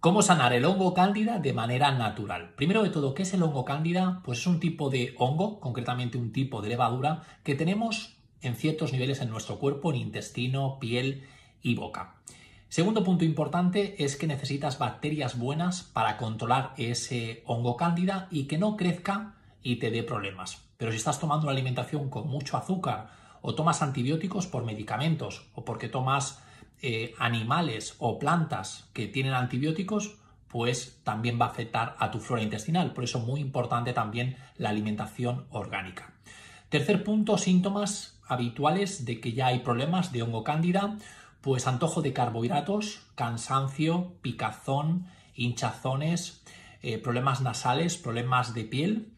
¿Cómo sanar el hongo cándida de manera natural? Primero de todo, ¿qué es el hongo cándida? Pues es un tipo de hongo, concretamente un tipo de levadura, que tenemos en ciertos niveles en nuestro cuerpo, en intestino, piel y boca. Segundo punto importante es que necesitas bacterias buenas para controlar ese hongo cándida y que no crezca y te dé problemas. Pero si estás tomando una alimentación con mucho azúcar o tomas antibióticos por medicamentos o porque tomas eh, animales o plantas que tienen antibióticos, pues también va a afectar a tu flora intestinal. Por eso muy importante también la alimentación orgánica. Tercer punto, síntomas habituales de que ya hay problemas de hongo cándida, pues antojo de carbohidratos, cansancio, picazón, hinchazones, eh, problemas nasales, problemas de piel.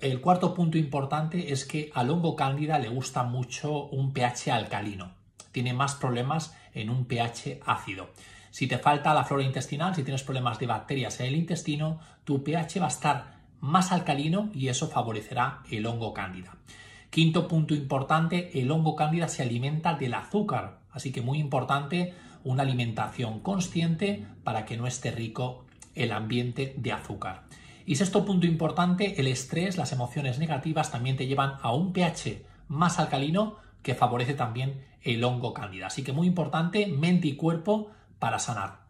el cuarto punto importante es que al hongo cándida le gusta mucho un pH alcalino tiene más problemas en un pH ácido. Si te falta la flora intestinal, si tienes problemas de bacterias en el intestino, tu pH va a estar más alcalino y eso favorecerá el hongo cándida. Quinto punto importante, el hongo cándida se alimenta del azúcar, así que muy importante una alimentación consciente para que no esté rico el ambiente de azúcar. Y sexto punto importante, el estrés, las emociones negativas también te llevan a un pH más alcalino, que favorece también el hongo cándida. Así que muy importante, mente y cuerpo para sanar.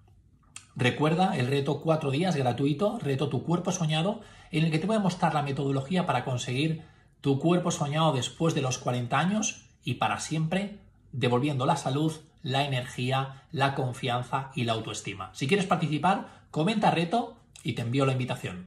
Recuerda el reto 4 días gratuito, reto tu cuerpo soñado, en el que te voy a mostrar la metodología para conseguir tu cuerpo soñado después de los 40 años y para siempre, devolviendo la salud, la energía, la confianza y la autoestima. Si quieres participar, comenta reto y te envío la invitación.